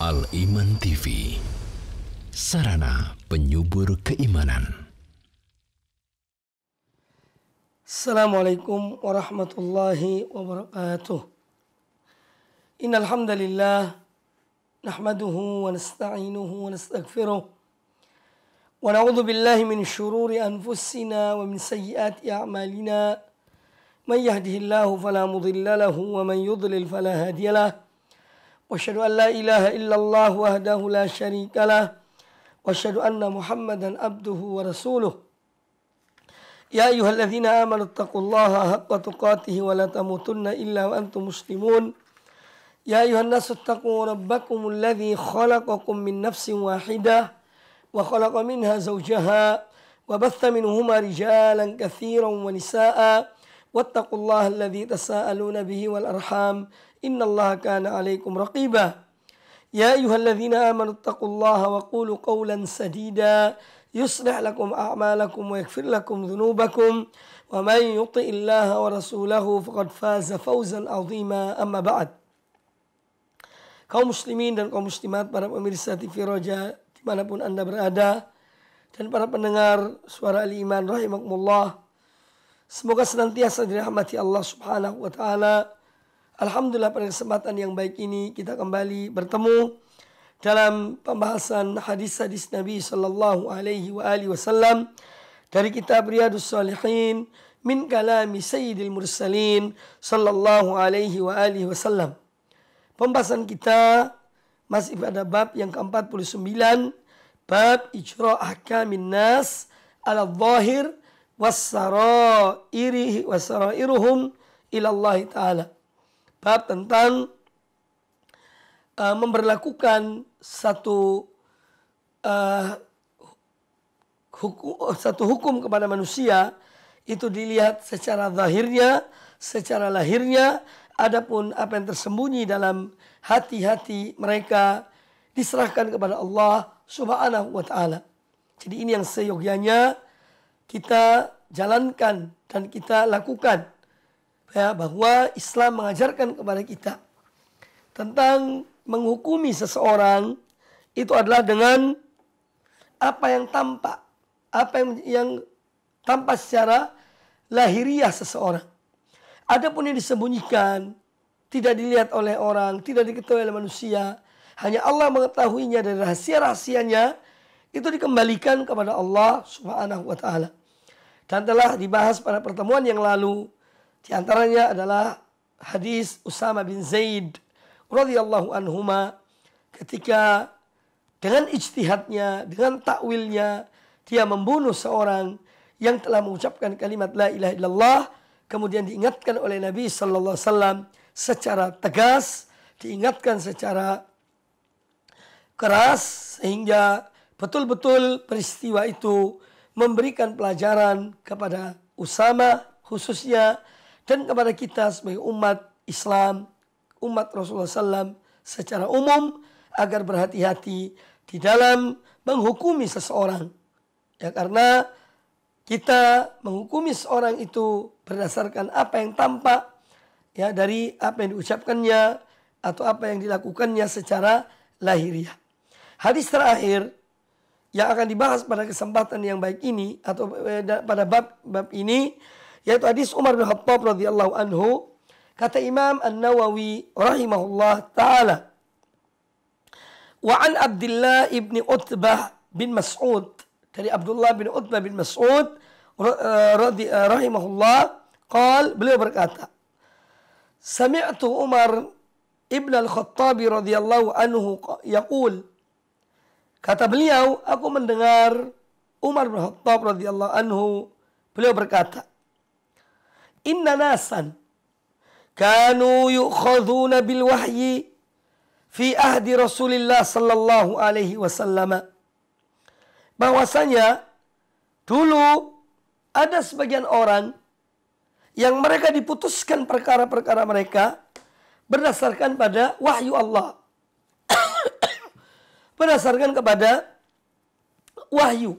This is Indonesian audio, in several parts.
Al Iman TV, sarana penyubur keimanan. Assalamualaikum warahmatullahi wabarakatuh. Innal nahmaduhu wa nasta'inuhu wa nasta'gfiruh Wa na'udzu billahi min shururi anfusina wa min sayyiati a'malina. Man yahdihillahu fala mudilla lahu wa man yudlil fala واشهد أن لا إله إلا الله وحده لا شريك له واشهد أن محمدا عبده ورسوله يا أيها الذين آمنوا اتقوا الله حق تقاته ولا تموتن إلا وأنتم مسلمون يا أيها الناس اتقوا ربكم الذي خلقكم من نفس واحدة وخلق منها زوجها وبث منهما رجالا كثيرا ونساء واتقوا الله الذي تساءلون به والأرحام innallaha kana alaikum raqiba ya ayyuhalladzina amanu taqullaha wa qulu qawlan sadida يصلح لكم أعمالكم ويغفر لكم ذنوبكم ومن يطع الله ورسوله فقد فاز فوزا عظيما أما بعد kaum muslimin dan kaum muslimat para pemirsa TV Roja dimanapun anda berada dan para pendengar suara ali iman rahimakumullah semoga senantiasa dirahmati Allah subhanahu wa ta'ala Alhamdulillah pada kesempatan yang baik ini kita kembali bertemu dalam pembahasan hadis-hadis Nabi sallallahu Alaihi Wasallam dari kitab Riyadus Salihin min kalami Sayyidil Mursalin sallallahu Alaihi Wasallam. Pembahasan kita masih pada bab yang ke-49 bab ijra ahkamin nas ala zahir wasarairihi wasarairuhum ila Allah taala bab tentang uh, memperlakukan satu uh, hukum satu hukum kepada manusia itu dilihat secara zahirnya, secara lahirnya, adapun apa yang tersembunyi dalam hati-hati mereka diserahkan kepada Allah Subhanahu wa taala. Jadi ini yang seyogyanya kita jalankan dan kita lakukan ya bahwa Islam mengajarkan kepada kita tentang menghukumi seseorang itu adalah dengan apa yang tampak, apa yang, yang tampak secara lahiriah seseorang. ada pun yang disembunyikan, tidak dilihat oleh orang, tidak diketahui oleh manusia, hanya Allah mengetahuinya dari rahasia-rahasianya, itu dikembalikan kepada Allah Subhanahu wa taala. Dan telah dibahas pada pertemuan yang lalu di antaranya adalah hadis Usama bin Zaid radhiyallahu anhuma ketika dengan ijtihadnya, dengan takwilnya dia membunuh seorang yang telah mengucapkan kalimat la ilaha illallah kemudian diingatkan oleh Nabi sallallahu alaihi wasallam secara tegas, diingatkan secara keras sehingga betul-betul peristiwa itu memberikan pelajaran kepada Usama khususnya dan kepada kita sebagai umat Islam, umat Rasulullah SAW secara umum agar berhati-hati di dalam menghukumi seseorang. Ya karena kita menghukumi seorang itu berdasarkan apa yang tampak ya dari apa yang diucapkannya atau apa yang dilakukannya secara lahiriah. Hadis terakhir yang akan dibahas pada kesempatan yang baik ini atau eh, pada bab bab ini yaitu hadis Umar bin Khattab radhiyallahu anhu kata Imam An-Nawawi rahimahullah taala wa an Abdullah ibn Utbah bin Mas'ud dari Abdullah bin Utbah bin Mas'ud eh, eh, rahimahullah qal beliau berkata Sami'tu Umar ibn al khattab radhiyallahu anhu yaqul kata beliau aku mendengar Umar bin Khattab radhiyallahu anhu beliau berkata inna nasan kanu yu'khadhuna bil wahyi fi ahdi Rasulillah sallallahu alaihi wasallam bahwasanya dulu ada sebagian orang yang mereka diputuskan perkara-perkara mereka berdasarkan pada wahyu Allah berdasarkan kepada wahyu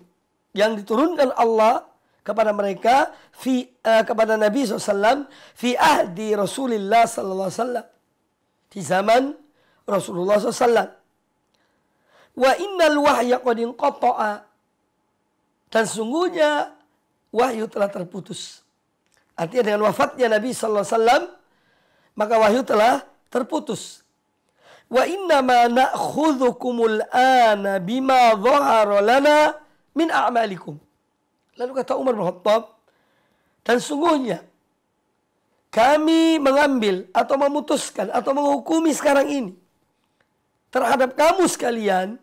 yang diturunkan Allah kepada mereka fi uh, kepada Nabi SAW fi ahdi Rasulullah sallallahu alaihi wasallam di zaman Rasulullah SAW wa innal wahya qad inqata'a dan sungguhnya wahyu telah terputus artinya dengan wafatnya Nabi sallallahu alaihi wasallam maka wahyu telah terputus wa inna ma na'khudhukumul ana bima dhahara lana min a'malikum Lalu kata Umar bin Khattab, dan sungguhnya kami mengambil atau memutuskan atau menghukumi sekarang ini terhadap kamu sekalian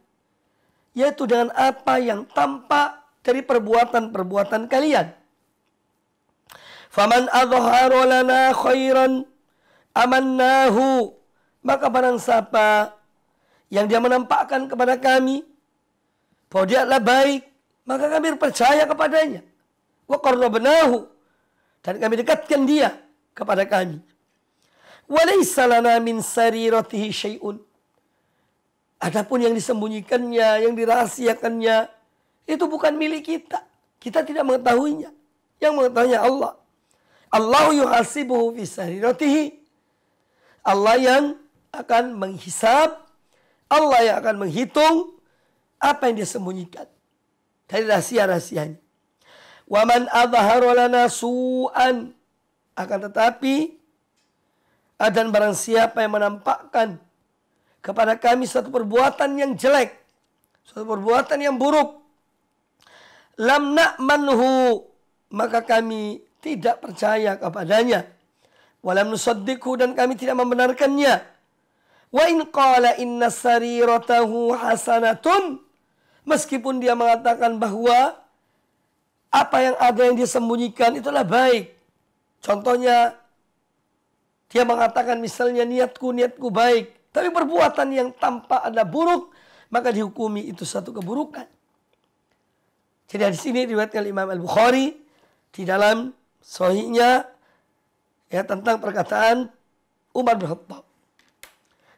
yaitu dengan apa yang tampak dari perbuatan-perbuatan kalian. Faman adhharu lana khairan amannahu maka barang siapa yang dia menampakkan kepada kami bahwa dia adalah baik maka kami percaya kepadanya. Wa qarrabnahu. Dan kami dekatkan dia kepada kami. Wa laisa lana min sariratihi syai'un. Adapun yang disembunyikannya, yang dirahasiakannya, itu bukan milik kita. Kita tidak mengetahuinya. Yang mengetahuinya Allah. Allah yuhasibuhu fi sariratihi. Allah yang akan menghisap, Allah yang akan menghitung apa yang dia sembunyikan. Dari rahasia-rahasianya. Waman adharo lana su'an. Akan tetapi, dan barang siapa yang menampakkan kepada kami satu perbuatan yang jelek. satu perbuatan yang buruk. Lam na'manhu. Maka kami tidak percaya kepadanya. Walam nusaddiku dan kami tidak membenarkannya. Wa in qala inna sariratahu hasanatun Meskipun dia mengatakan bahwa apa yang ada yang disembunyikan itulah baik. Contohnya dia mengatakan misalnya niatku niatku baik, tapi perbuatan yang tanpa ada buruk maka dihukumi itu satu keburukan. Jadi di sini diriwayatkan Imam Al Bukhari di dalam sahihnya ya tentang perkataan Umar bin Khattab.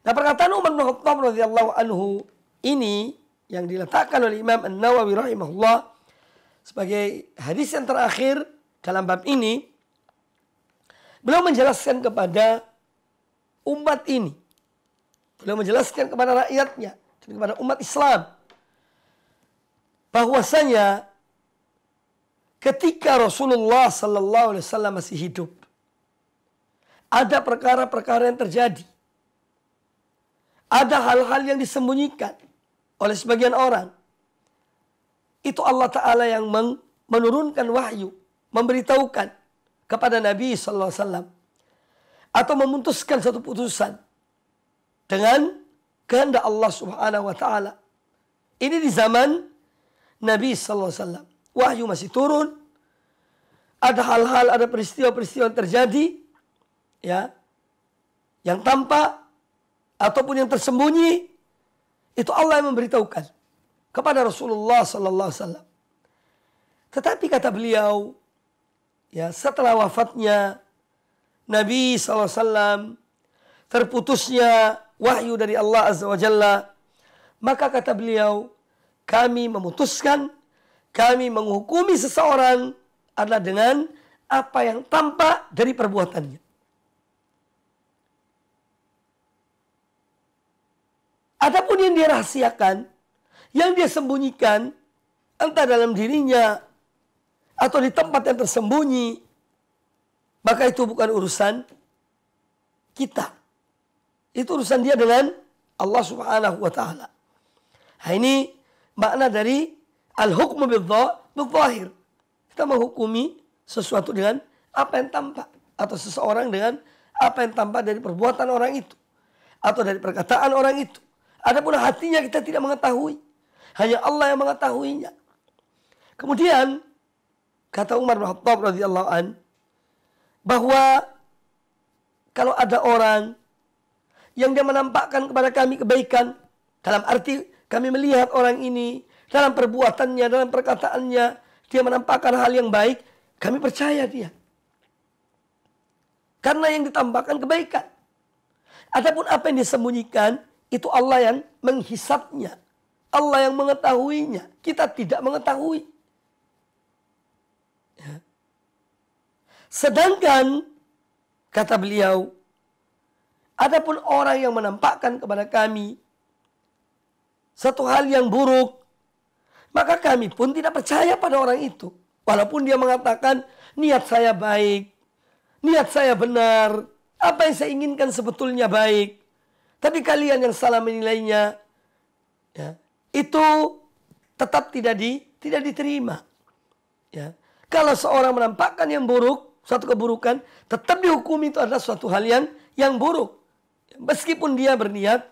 Nah perkataan Umar bin Khattab radhiyallahu anhu ini yang diletakkan oleh Imam An-Nawawi rahimahullah sebagai hadis yang terakhir dalam bab ini beliau menjelaskan kepada umat ini beliau menjelaskan kepada rakyatnya dan kepada umat Islam bahwasanya ketika Rasulullah Sallallahu Alaihi Wasallam masih hidup ada perkara-perkara yang terjadi ada hal-hal yang disembunyikan oleh sebagian orang. Itu Allah Ta'ala yang menurunkan wahyu, memberitahukan kepada Nabi SAW. Atau memutuskan satu putusan dengan kehendak Allah Subhanahu Wa Ta'ala. Ini di zaman Nabi SAW. Wahyu masih turun. Ada hal-hal, ada peristiwa-peristiwa yang terjadi. Ya, yang tampak ataupun yang tersembunyi itu Allah yang memberitahukan kepada Rasulullah sallallahu alaihi wasallam. Tetapi kata beliau, ya setelah wafatnya Nabi sallallahu alaihi wasallam terputusnya wahyu dari Allah azza wa jalla, maka kata beliau, kami memutuskan kami menghukumi seseorang adalah dengan apa yang tampak dari perbuatannya. Ataupun yang dia rahasiakan, yang dia sembunyikan, entah dalam dirinya atau di tempat yang tersembunyi, maka itu bukan urusan kita. Itu urusan dia dengan Allah Subhanahu wa taala. Nah, ini makna dari al-hukmu bil-zahir. Kita menghukumi sesuatu dengan apa yang tampak atau seseorang dengan apa yang tampak dari perbuatan orang itu atau dari perkataan orang itu Adapun hatinya kita tidak mengetahui. Hanya Allah yang mengetahuinya. Kemudian kata Umar bin Khattab radhiyallahu an bahwa kalau ada orang yang dia menampakkan kepada kami kebaikan dalam arti kami melihat orang ini dalam perbuatannya, dalam perkataannya dia menampakkan hal yang baik, kami percaya dia. Karena yang ditambahkan kebaikan. Adapun apa yang disembunyikan, itu Allah yang menghisapnya. Allah yang mengetahuinya. Kita tidak mengetahui. Ya. Sedangkan kata beliau, adapun orang yang menampakkan kepada kami satu hal yang buruk, maka kami pun tidak percaya pada orang itu. Walaupun dia mengatakan niat saya baik, niat saya benar, apa yang saya inginkan sebetulnya baik. Tapi kalian yang salah menilainya, ya, itu tetap tidak di tidak diterima. Ya. Kalau seorang menampakkan yang buruk, suatu keburukan, tetap dihukumi itu adalah suatu hal yang yang buruk. Meskipun dia berniat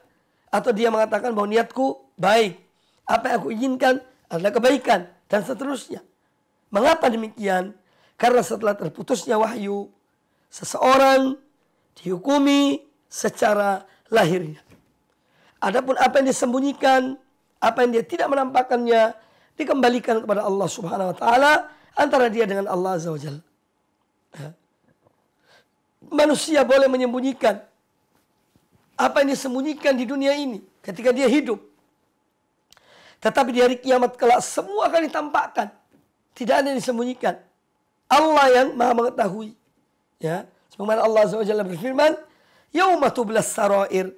atau dia mengatakan bahwa niatku baik, apa yang aku inginkan adalah kebaikan dan seterusnya. Mengapa demikian? Karena setelah terputusnya wahyu, seseorang dihukumi secara lahirnya. Adapun apa yang disembunyikan, apa yang dia tidak menampakkannya, dikembalikan kepada Allah Subhanahu wa taala antara dia dengan Allah Azza wa ya. Manusia boleh menyembunyikan apa yang disembunyikan di dunia ini ketika dia hidup. Tetapi di hari kiamat kelak semua akan ditampakkan. Tidak ada yang disembunyikan. Allah yang maha mengetahui. Ya. Sebagaimana Allah Azza wa Jalla berfirman, Yauma tublas sarair.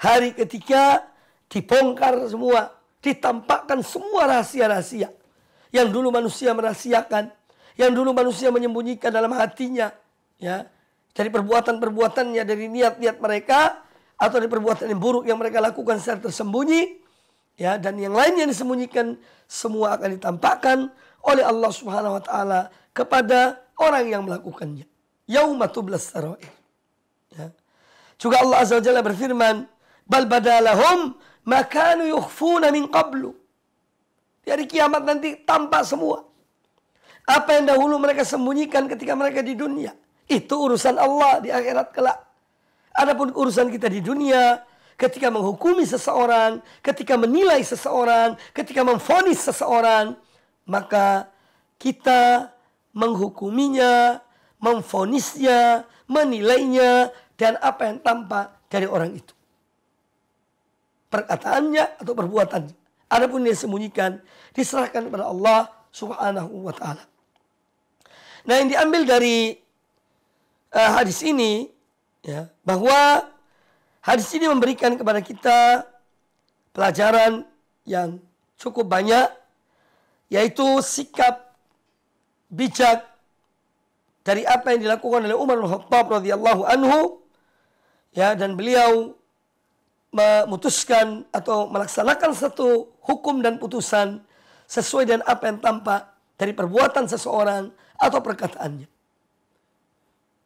Hari ketika dipongkar semua, ditampakkan semua rahasia-rahasia. Yang dulu manusia merahasiakan, yang dulu manusia menyembunyikan dalam hatinya, ya. Dari perbuatan-perbuatannya, dari niat-niat mereka atau dari perbuatan yang buruk yang mereka lakukan secara tersembunyi, ya dan yang lainnya disembunyikan semua akan ditampakkan oleh Allah Subhanahu wa taala kepada orang yang melakukannya. Yauma tublas sarair. Ya. Juga Allah Azza wa Jalla berfirman, "Bal badalahum makanu yukhfuna min qablu." Di hari kiamat nanti tampak semua. Apa yang dahulu mereka sembunyikan ketika mereka di dunia, itu urusan Allah di akhirat kelak. Adapun urusan kita di dunia, ketika menghukumi seseorang, ketika menilai seseorang, ketika memfonis seseorang, maka kita menghukuminya, memfonisnya, menilainya dan apa yang tampak dari orang itu. Perkataannya atau perbuatannya. Adapun dia sembunyikan diserahkan kepada Allah Subhanahu wa taala. Nah, yang diambil dari uh, hadis ini ya, bahwa hadis ini memberikan kepada kita pelajaran yang cukup banyak yaitu sikap bijak dari apa yang dilakukan oleh Umar bin Khattab radhiyallahu anhu ya dan beliau memutuskan atau melaksanakan satu hukum dan putusan sesuai dengan apa yang tampak dari perbuatan seseorang atau perkataannya.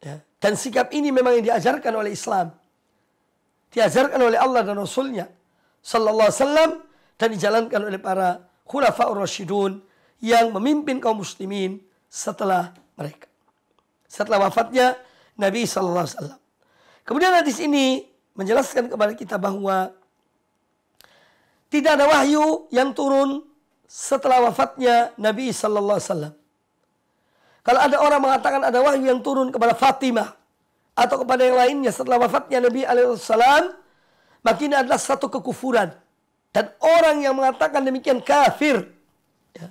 Ya. Dan sikap ini memang yang diajarkan oleh Islam. Diajarkan oleh Allah dan Rasulnya. Sallallahu alaihi wasallam dan dijalankan oleh para khalifah rasyidun yang memimpin kaum muslimin setelah mereka. Setelah wafatnya Nabi sallallahu alaihi wasallam. Kemudian hadis ini menjelaskan kepada kita bahwa tidak ada wahyu yang turun setelah wafatnya Nabi Sallallahu Alaihi Wasallam. Kalau ada orang mengatakan ada wahyu yang turun kepada Fatimah atau kepada yang lainnya setelah wafatnya Nabi alaihi wasallam, maka ini adalah satu kekufuran. Dan orang yang mengatakan demikian kafir. Ya.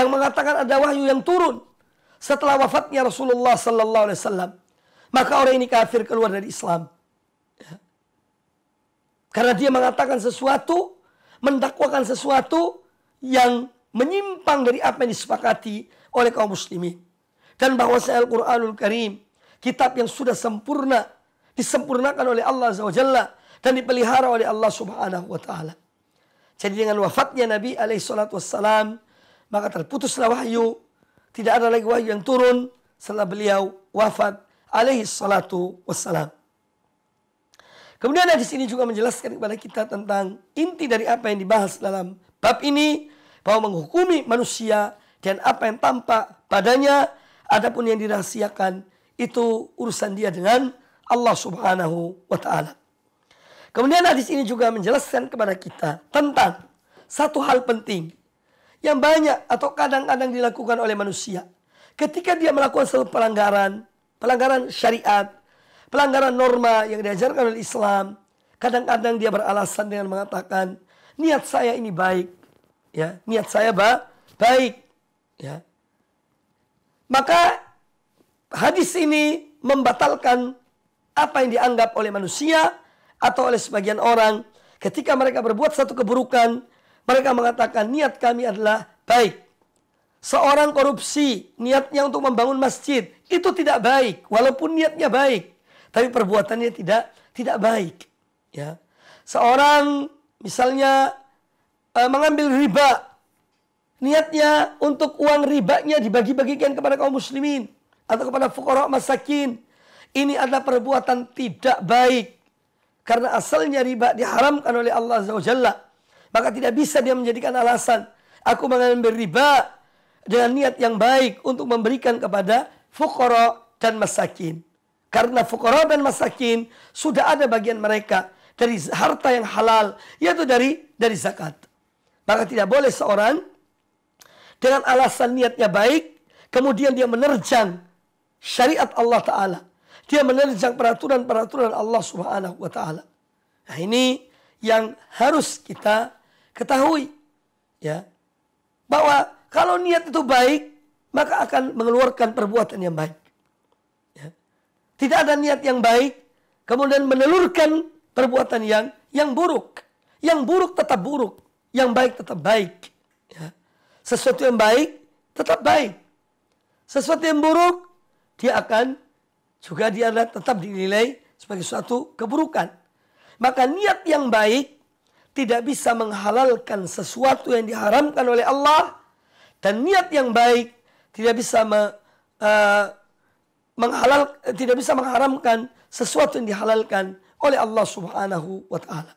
Yang mengatakan ada wahyu yang turun setelah wafatnya Rasulullah Sallallahu Alaihi Wasallam. Maka orang ini kafir keluar dari Islam. Ya. Karena dia mengatakan sesuatu, mendakwakan sesuatu yang menyimpang dari apa yang disepakati oleh kaum muslimin. Dan bahwa Al-Quranul Karim, kitab yang sudah sempurna, disempurnakan oleh Allah SWT dan dipelihara oleh Allah Subhanahu wa taala. Jadi dengan wafatnya Nabi alaihi salatu wassalam, maka terputuslah wahyu, tidak ada lagi wahyu yang turun setelah beliau wafat alaihi salatu wassalam. Kemudian hadis ini juga menjelaskan kepada kita tentang inti dari apa yang dibahas dalam bab ini bahwa menghukumi manusia dan apa yang tampak padanya adapun yang dirahasiakan itu urusan dia dengan Allah Subhanahu wa taala. Kemudian hadis ini juga menjelaskan kepada kita tentang satu hal penting yang banyak atau kadang-kadang dilakukan oleh manusia. Ketika dia melakukan satu pelanggaran, pelanggaran syariat, pelanggaran norma yang diajarkan oleh Islam. Kadang-kadang dia beralasan dengan mengatakan, niat saya ini baik. Ya, niat saya ba baik. Ya. Maka hadis ini membatalkan apa yang dianggap oleh manusia atau oleh sebagian orang ketika mereka berbuat satu keburukan, mereka mengatakan niat kami adalah baik seorang korupsi niatnya untuk membangun masjid itu tidak baik walaupun niatnya baik tapi perbuatannya tidak tidak baik ya seorang misalnya eh, mengambil riba niatnya untuk uang ribanya dibagi-bagikan kepada kaum muslimin atau kepada fuqara masakin ini adalah perbuatan tidak baik karena asalnya riba diharamkan oleh Allah Subhanahu maka tidak bisa dia menjadikan alasan aku mengambil riba dengan niat yang baik untuk memberikan kepada fukoro dan masakin. Karena fukoro dan masakin sudah ada bagian mereka dari harta yang halal, yaitu dari dari zakat. Maka tidak boleh seorang dengan alasan niatnya baik, kemudian dia menerjang syariat Allah Ta'ala. Dia menerjang peraturan-peraturan Allah Subhanahu wa Ta'ala. Nah ini yang harus kita ketahui. ya Bahwa kalau niat itu baik, maka akan mengeluarkan perbuatan yang baik. Ya. Tidak ada niat yang baik, kemudian menelurkan perbuatan yang yang buruk. Yang buruk tetap buruk, yang baik tetap baik. Ya. Sesuatu yang baik tetap baik. Sesuatu yang buruk, dia akan juga dia tetap dinilai sebagai suatu keburukan. Maka niat yang baik tidak bisa menghalalkan sesuatu yang diharamkan oleh Allah dan niat yang baik tidak bisa me, uh, menghalal, tidak bisa mengharamkan sesuatu yang dihalalkan oleh Allah Subhanahu wa taala.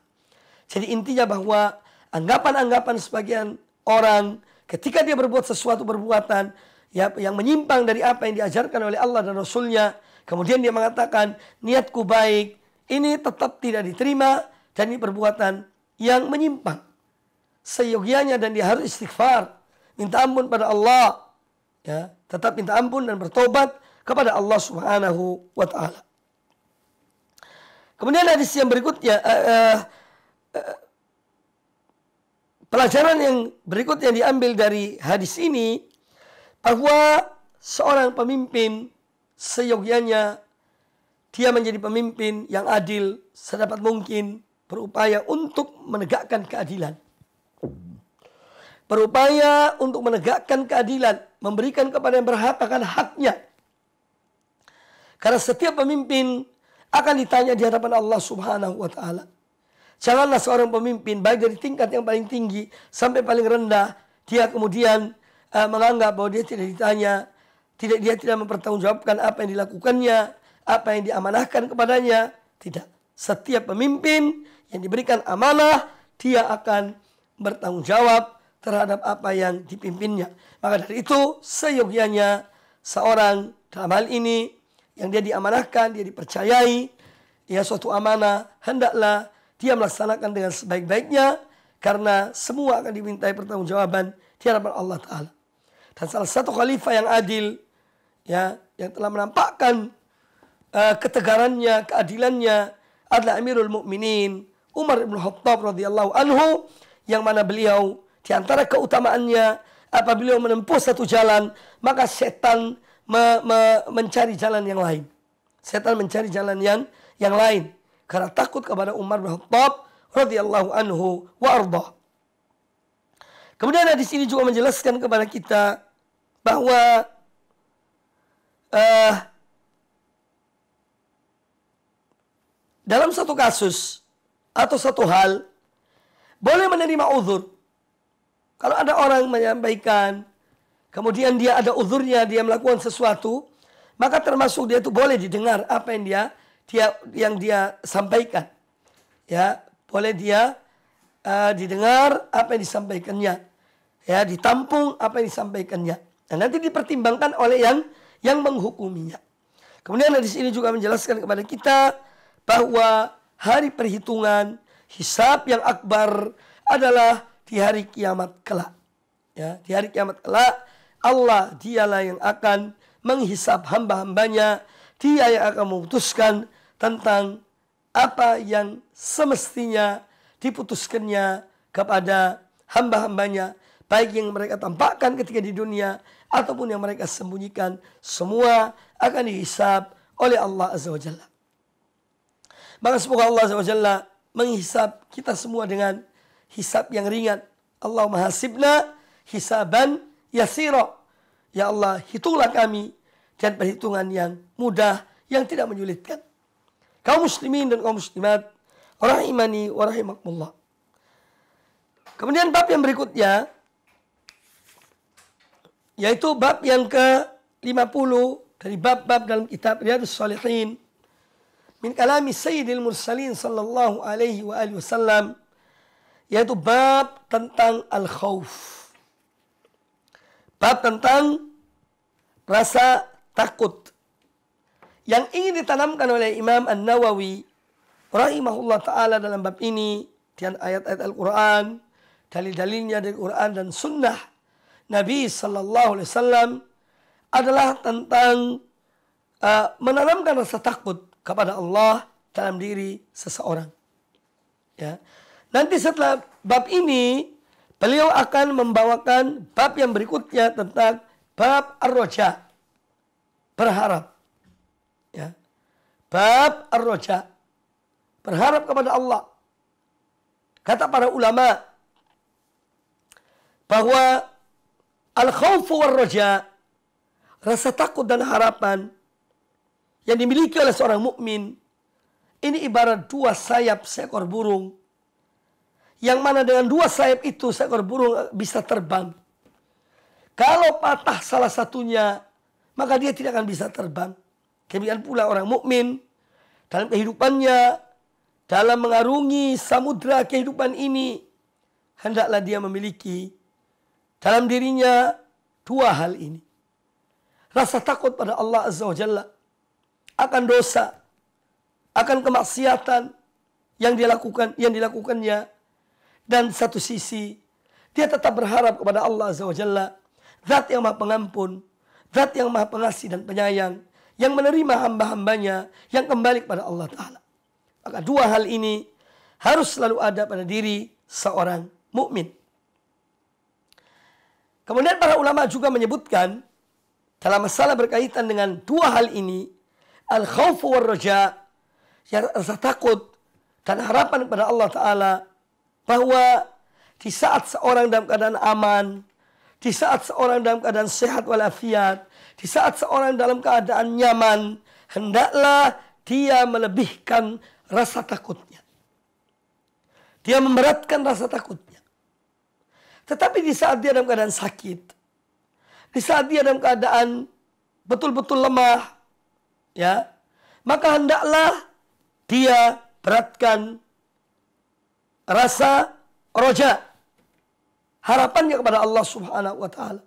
Jadi intinya bahwa anggapan-anggapan sebagian orang ketika dia berbuat sesuatu perbuatan ya, yang menyimpang dari apa yang diajarkan oleh Allah dan Rasulnya, kemudian dia mengatakan niatku baik, ini tetap tidak diterima dan ini perbuatan yang menyimpang. Seyogianya dan dia harus istighfar minta ampun pada Allah. Ya, tetap minta ampun dan bertobat kepada Allah Subhanahu wa taala. Kemudian hadis yang berikutnya uh, uh, uh, pelajaran yang berikutnya diambil dari hadis ini bahwa seorang pemimpin seyogianya dia menjadi pemimpin yang adil sedapat mungkin berupaya untuk menegakkan keadilan berupaya untuk menegakkan keadilan, memberikan kepada yang berhak akan haknya. Karena setiap pemimpin akan ditanya di hadapan Allah Subhanahu wa taala. Janganlah seorang pemimpin baik dari tingkat yang paling tinggi sampai paling rendah dia kemudian uh, menganggap bahwa dia tidak ditanya, tidak dia tidak mempertanggungjawabkan apa yang dilakukannya, apa yang diamanahkan kepadanya, tidak. Setiap pemimpin yang diberikan amanah dia akan bertanggung jawab terhadap apa yang dipimpinnya. Maka dari itu seyogyanya seorang dalam hal ini yang dia diamanahkan, dia dipercayai, ya suatu amanah, hendaklah dia melaksanakan dengan sebaik-baiknya karena semua akan dimintai pertanggungjawaban di hadapan Allah Ta'ala. Dan salah satu khalifah yang adil, ya, yang telah menampakkan uh, ketegarannya, keadilannya adalah Amirul Mukminin Umar bin Khattab radhiyallahu anhu yang mana beliau di antara keutamaannya, apabila menempuh satu jalan, maka setan me me mencari jalan yang lain. Setan mencari jalan yang yang lain karena takut kepada Umar bin Khattab radhiyallahu anhu wa arda. Kemudian di sini juga menjelaskan kepada kita bahwa uh, dalam satu kasus atau satu hal boleh menerima uzur kalau ada orang menyampaikan, kemudian dia ada uzurnya, dia melakukan sesuatu, maka termasuk dia itu boleh didengar apa yang dia dia yang dia sampaikan. Ya, boleh dia uh, didengar apa yang disampaikannya. Ya, ditampung apa yang disampaikannya. Dan nah, nanti dipertimbangkan oleh yang yang menghukuminya. Kemudian hadis ini juga menjelaskan kepada kita bahwa hari perhitungan hisab yang akbar adalah di hari kiamat kelak. Ya, di hari kiamat kelak Allah dialah yang akan menghisap hamba-hambanya. Dia yang akan memutuskan tentang apa yang semestinya diputuskannya kepada hamba-hambanya. Baik yang mereka tampakkan ketika di dunia ataupun yang mereka sembunyikan. Semua akan dihisap oleh Allah Azza wa Jalla. Maka semoga Allah Azza wa Jalla menghisap kita semua dengan hisab yang ringan. Allah Maha mahasibna hisaban yasira. Ya Allah, hitunglah kami dan perhitungan yang mudah, yang tidak menyulitkan. Kaum muslimin dan kaum muslimat, rahimani wa rahimakumullah. Kemudian bab yang berikutnya, yaitu bab yang ke-50 dari bab-bab dalam kitab Riyadus Salihin min kalami Sayyidil Mursalin sallallahu alaihi wa alihi wasallam yaitu bab tentang al-khauf. Bab tentang rasa takut yang ingin ditanamkan oleh Imam An-Nawawi rahimahullah taala dalam bab ini dan ayat-ayat Al-Qur'an, dalil-dalilnya dari Quran dan sunnah Nabi sallallahu alaihi wasallam adalah tentang uh, menanamkan rasa takut kepada Allah dalam diri seseorang. Ya. Nanti setelah bab ini, beliau akan membawakan bab yang berikutnya tentang bab arroja Berharap. Ya. Bab arroja Berharap kepada Allah. Kata para ulama bahwa al-khawfu warroja rasa takut dan harapan yang dimiliki oleh seorang mukmin ini ibarat dua sayap seekor burung yang mana dengan dua sayap itu seekor burung bisa terbang. Kalau patah salah satunya, maka dia tidak akan bisa terbang. Demikian pula orang mukmin dalam kehidupannya, dalam mengarungi samudra kehidupan ini, hendaklah dia memiliki dalam dirinya dua hal ini. Rasa takut pada Allah Azza wa Jalla akan dosa, akan kemaksiatan yang dilakukan yang dilakukannya dan satu sisi, dia tetap berharap kepada Allah Azza wa Jalla, zat yang maha pengampun, zat yang maha pengasih dan penyayang, yang menerima hamba-hambanya, yang kembali kepada Allah Ta'ala. Maka dua hal ini harus selalu ada pada diri seorang mukmin. Kemudian para ulama juga menyebutkan dalam masalah berkaitan dengan dua hal ini, al khawfu war raja, yang rasa takut dan harapan kepada Allah Ta'ala bahwa di saat seorang dalam keadaan aman, di saat seorang dalam keadaan sehat walafiat, di saat seorang dalam keadaan nyaman, hendaklah dia melebihkan rasa takutnya. Dia memberatkan rasa takutnya. Tetapi di saat dia dalam keadaan sakit, di saat dia dalam keadaan betul-betul lemah, ya, maka hendaklah dia beratkan rasa roja harapannya kepada Allah Subhanahu wa taala.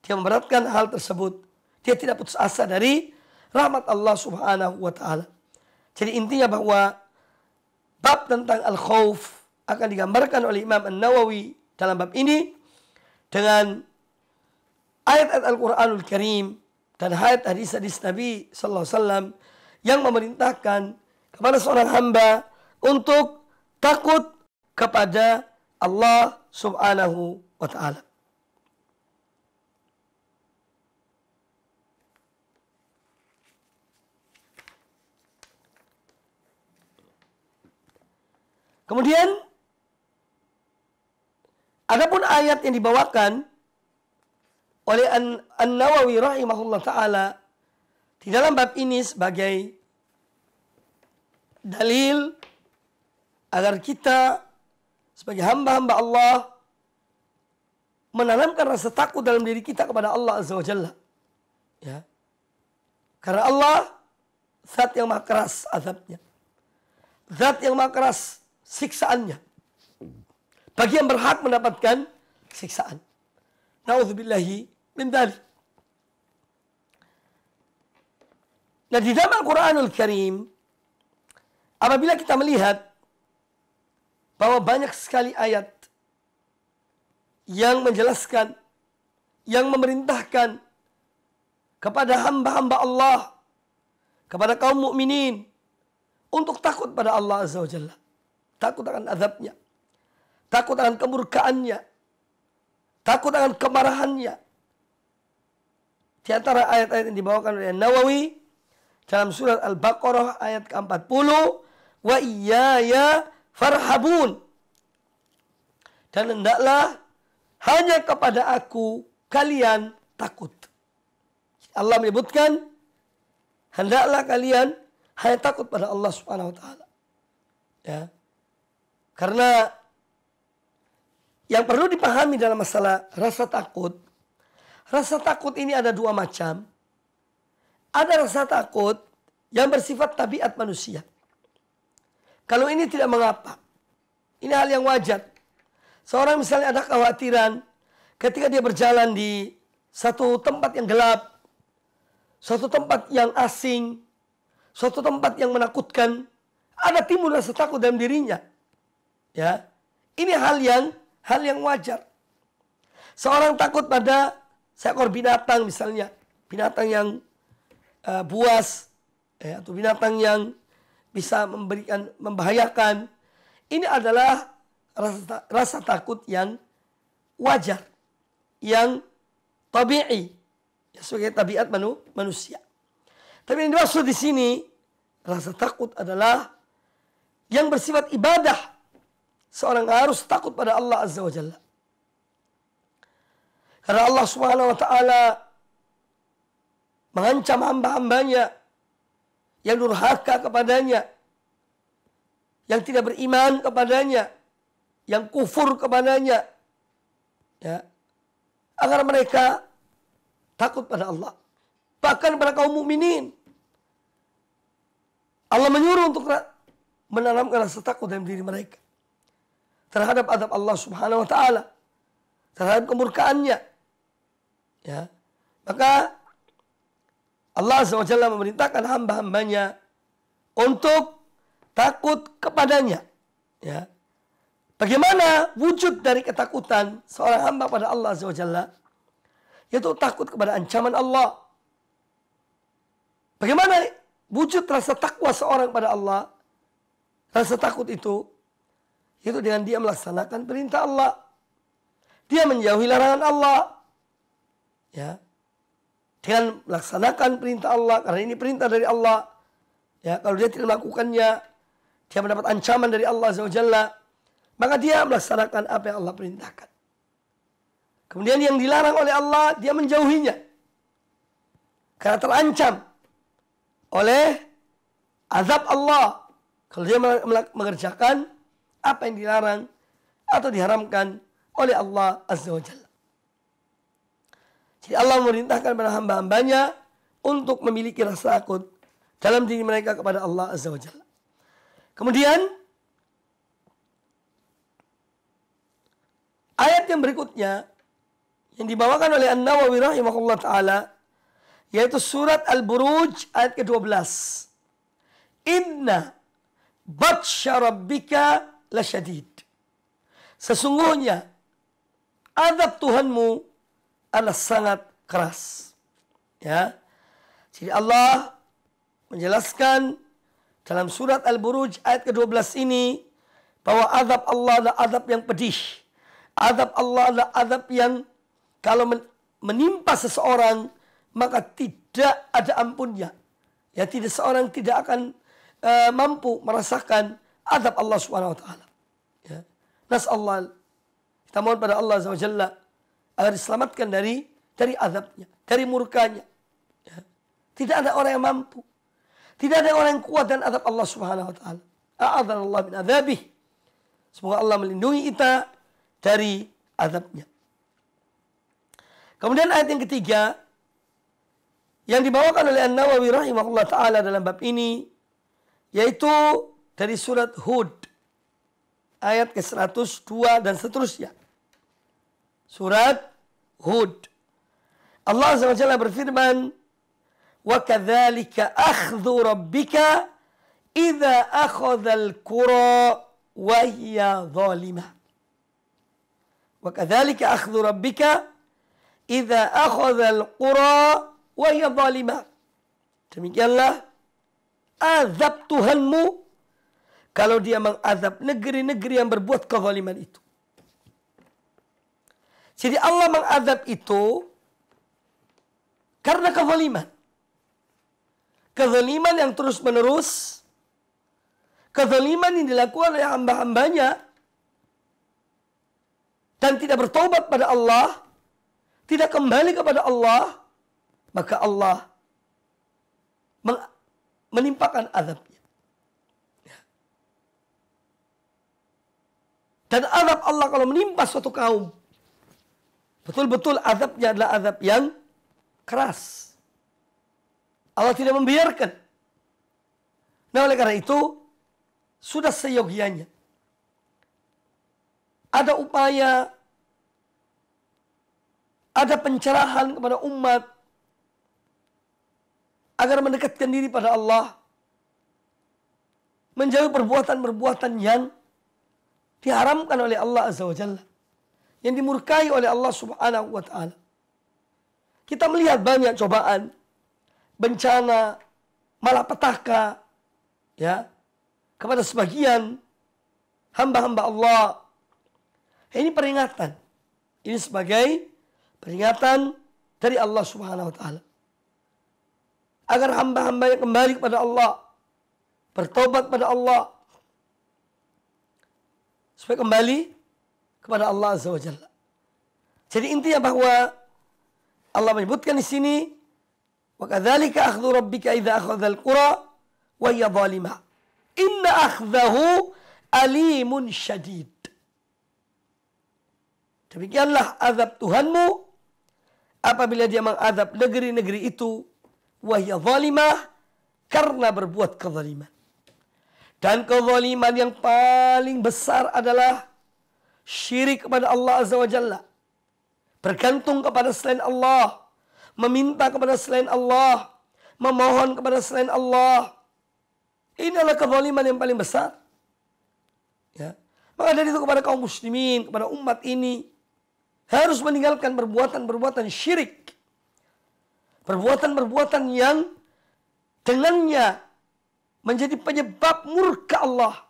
Dia memberatkan hal tersebut. Dia tidak putus asa dari rahmat Allah Subhanahu wa taala. Jadi intinya bahwa bab tentang al-khauf akan digambarkan oleh Imam An-Nawawi dalam bab ini dengan ayat-ayat Al-Qur'anul Karim dan ayat hadis-hadis Nabi sallallahu alaihi wasallam yang memerintahkan kepada seorang hamba untuk takut kepada Allah Subhanahu wa taala. Kemudian adapun ayat yang dibawakan oleh An-Nawawi An rahimahullah taala di dalam bab ini sebagai dalil agar kita sebagai hamba-hamba Allah menanamkan rasa takut dalam diri kita kepada Allah Azza wa Jalla. Ya. Karena Allah zat yang maha keras azabnya. Zat yang maha keras siksaannya. Bagi yang berhak mendapatkan siksaan. Nauzubillahi min dzalik. Nah di dalam Al-Quranul Karim, apabila kita melihat bahwa banyak sekali ayat yang menjelaskan, yang memerintahkan kepada hamba-hamba Allah, kepada kaum mukminin untuk takut pada Allah Azza wa Jalla. Takut akan azabnya. Takut akan kemurkaannya. Takut akan kemarahannya. Di antara ayat-ayat yang dibawakan oleh Nawawi dalam surat Al-Baqarah ayat ke-40, wa ya farhabun. Dan hendaklah hanya kepada aku kalian takut. Allah menyebutkan hendaklah kalian hanya takut pada Allah Subhanahu wa taala. Ya. Karena yang perlu dipahami dalam masalah rasa takut, rasa takut ini ada dua macam. Ada rasa takut yang bersifat tabiat manusia. Kalau ini tidak mengapa. Ini hal yang wajar. Seorang misalnya ada kekhawatiran ketika dia berjalan di satu tempat yang gelap, satu tempat yang asing, satu tempat yang menakutkan, ada timbul rasa takut dalam dirinya. Ya. Ini hal yang hal yang wajar. Seorang takut pada seekor binatang misalnya, binatang yang uh, buas ya, atau binatang yang bisa memberikan membahayakan. Ini adalah rasa, rasa takut yang wajar, yang tabii, ya, sebagai tabiat manu, manusia. Tapi yang dimaksud di sini rasa takut adalah yang bersifat ibadah. Seorang harus takut pada Allah Azza wa Jalla. Karena Allah Subhanahu wa taala mengancam hamba-hambanya yang durhaka kepadanya, yang tidak beriman kepadanya, yang kufur kepadanya, ya, agar mereka takut pada Allah. Bahkan pada kaum mukminin, Allah menyuruh untuk menanamkan rasa takut dalam diri mereka terhadap adab Allah Subhanahu Wa Taala, terhadap kemurkaannya. Ya, maka Allah SWT memerintahkan hamba-hambanya untuk takut kepadanya. Ya. Bagaimana wujud dari ketakutan seorang hamba pada Allah SWT? Yaitu takut kepada ancaman Allah. Bagaimana wujud rasa takwa seorang pada Allah? Rasa takut itu, yaitu dengan dia melaksanakan perintah Allah. Dia menjauhi larangan Allah. Ya, dengan melaksanakan perintah Allah karena ini perintah dari Allah ya kalau dia tidak melakukannya dia mendapat ancaman dari Allah Jalla maka dia melaksanakan apa yang Allah perintahkan kemudian yang dilarang oleh Allah dia menjauhinya karena terancam oleh azab Allah kalau dia mengerjakan apa yang dilarang atau diharamkan oleh Allah Azza wa jadi Allah memerintahkan pada hamba-hambanya untuk memiliki rasa takut dalam diri mereka kepada Allah Azza wa Jalla. Kemudian ayat yang berikutnya yang dibawakan oleh An-Nawawi rahimahullah taala yaitu surat Al-Buruj ayat ke-12. Inna batsya rabbika lasyadid. Sesungguhnya azab Tuhanmu adalah sangat keras. Ya. Jadi Allah menjelaskan dalam surat Al-Buruj ayat ke-12 ini bahwa azab Allah adalah azab yang pedih. Azab Allah adalah azab yang kalau menimpa seseorang maka tidak ada ampunnya. Ya tidak seorang tidak akan eh, mampu merasakan azab Allah Subhanahu wa taala. Ya. Nas Allah kita mohon pada Allah Subhanahu agar diselamatkan dari dari azabnya, dari murkanya. Ya. Tidak ada orang yang mampu. Tidak ada orang yang kuat dan azab Allah Subhanahu wa taala. Allah min azabi. Semoga Allah melindungi kita dari azabnya. Kemudian ayat yang ketiga yang dibawakan oleh An-Nawawi rahimahullah taala dalam bab ini yaitu dari surat Hud ayat ke-102 dan seterusnya. surat Hud. Allah Azza wa Jalla berfirman, وَكَذَلِكَ أَخْذُ رَبِّكَ إِذَا أَخَذَ الْكُرَى وَهِيَ ظَالِمَةً وَكَذَلِكَ أَخْذُ رَبِّكَ إِذَا أَخَذَ الْقُرَى وَهِيَ ظَالِمَةً Demikianlah azab Tuhanmu kalau dia mengazab negeri-negeri yang berbuat kezaliman itu. Jadi Allah mengadab itu karena kezaliman. Kezaliman yang terus menerus. Kezaliman yang dilakukan oleh hamba-hambanya. Dan tidak bertobat pada Allah. Tidak kembali kepada Allah. Maka Allah menimpakan azabnya. Dan azab Allah kalau menimpa suatu kaum Betul-betul azabnya adalah azab yang keras. Allah tidak membiarkan. Nah oleh karena itu, sudah seyogianya. Ada upaya, ada pencerahan kepada umat, agar mendekatkan diri pada Allah, menjauhi perbuatan-perbuatan yang diharamkan oleh Allah Azza wa Jalla yang dimurkai oleh Allah Subhanahu wa taala. Kita melihat banyak cobaan, bencana, malapetaka ya kepada sebagian hamba-hamba Allah. Ini peringatan. Ini sebagai peringatan dari Allah Subhanahu wa taala. Agar hamba-hamba yang kembali kepada Allah, bertobat kepada Allah supaya kembali kepada Allah Azza wa Jalla. Jadi intinya bahwa Allah menyebutkan di sini wa kadzalika akhdhu rabbika idza akhadha al-qura wa hiya zalima. Inna akhdahu alimun syadid. Demikianlah azab Tuhanmu apabila dia mengazab negeri-negeri itu wa hiya zalima karena berbuat kezaliman. Dan kezaliman yang paling besar adalah syirik kepada Allah Azza wa Jalla, bergantung kepada selain Allah, meminta kepada selain Allah, memohon kepada selain Allah. Ini adalah kezaliman yang paling besar. Ya. Maka dari itu kepada kaum muslimin, kepada umat ini harus meninggalkan perbuatan-perbuatan syirik. Perbuatan-perbuatan yang dengannya menjadi penyebab murka Allah.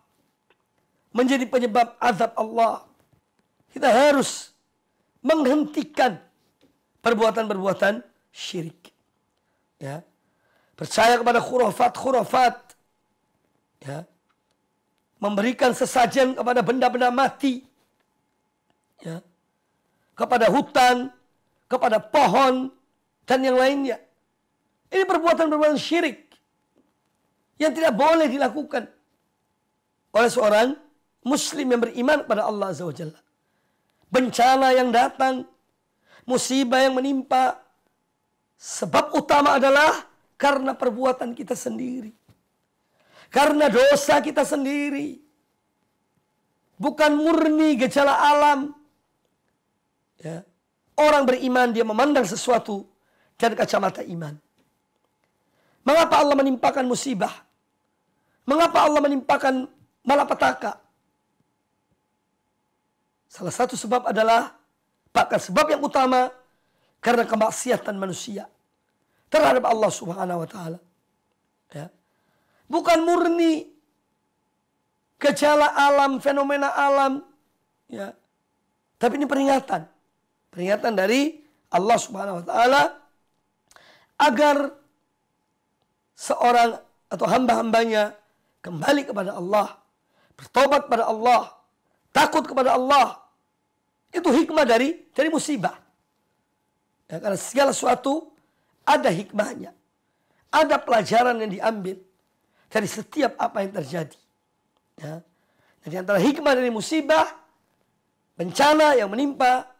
Menjadi penyebab azab Allah. Kita harus menghentikan perbuatan-perbuatan syirik. Ya. Percaya kepada khurafat-khurafat. Ya. Memberikan sesajen kepada benda-benda mati. Ya. Kepada hutan, kepada pohon, dan yang lainnya. Ini perbuatan-perbuatan syirik yang tidak boleh dilakukan oleh seorang muslim yang beriman kepada Allah Azza wa Jalla bencana yang datang, musibah yang menimpa. Sebab utama adalah karena perbuatan kita sendiri. Karena dosa kita sendiri. Bukan murni gejala alam. Ya. Orang beriman dia memandang sesuatu dan kacamata iman. Mengapa Allah menimpakan musibah? Mengapa Allah menimpakan malapetaka? Salah satu sebab adalah bahkan sebab yang utama karena kemaksiatan manusia terhadap Allah Subhanahu wa taala. Ya. Bukan murni gejala alam, fenomena alam ya. Tapi ini peringatan. Peringatan dari Allah Subhanahu wa taala agar seorang atau hamba-hambanya kembali kepada Allah, bertobat pada Allah, takut kepada Allah. Itu hikmah dari dari musibah. Ya, karena segala sesuatu ada hikmahnya. Ada pelajaran yang diambil dari setiap apa yang terjadi. Ya. Jadi antara hikmah dari musibah, bencana yang menimpa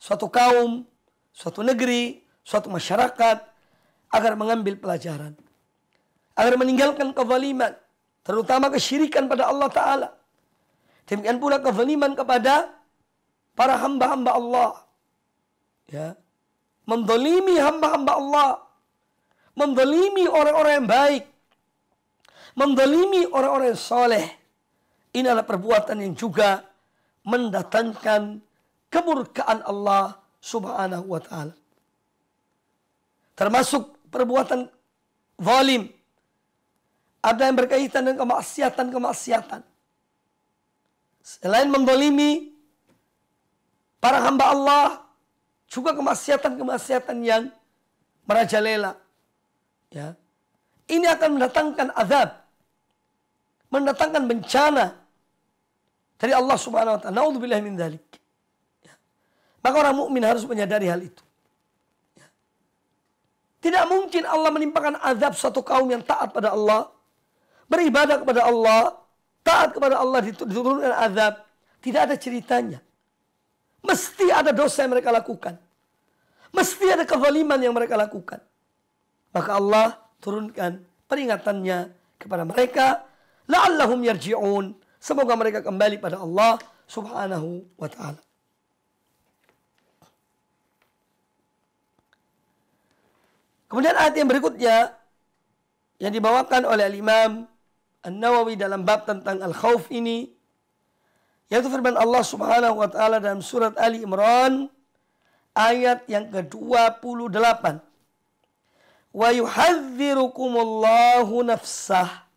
suatu kaum, suatu negeri, suatu masyarakat, agar mengambil pelajaran. Agar meninggalkan kezaliman, terutama kesyirikan pada Allah Ta'ala Demikian pula kezaliman kepada para hamba-hamba Allah. Ya. Mendolimi hamba-hamba Allah. Mendolimi orang-orang yang baik. Mendolimi orang-orang yang soleh. Ini adalah perbuatan yang juga mendatangkan kemurkaan Allah subhanahu wa ta'ala. Termasuk perbuatan zalim. Ada yang berkaitan dengan kemaksiatan-kemaksiatan Selain mendolimi para hamba Allah, juga kemaksiatan-kemaksiatan yang merajalela. Ya. Ini akan mendatangkan azab, mendatangkan bencana dari Allah Subhanahu wa taala. Nauzubillah min dzalik. Ya. Maka orang mukmin harus menyadari hal itu. Ya. Tidak mungkin Allah menimpakan azab suatu kaum yang taat pada Allah, beribadah kepada Allah, taat kepada Allah diturunkan azab. Tidak ada ceritanya. Mesti ada dosa yang mereka lakukan. Mesti ada kezaliman yang mereka lakukan. Maka Allah turunkan peringatannya kepada mereka. La'allahum yarji'un. Semoga mereka kembali pada Allah subhanahu wa ta'ala. Kemudian ayat yang berikutnya yang dibawakan oleh Imam An-Nawawi dalam bab tentang al-khauf ini yaitu firman Allah Subhanahu wa taala dalam surat Ali Imran ayat yang ke-28. Wa yuhadzirukumullahu nafsah.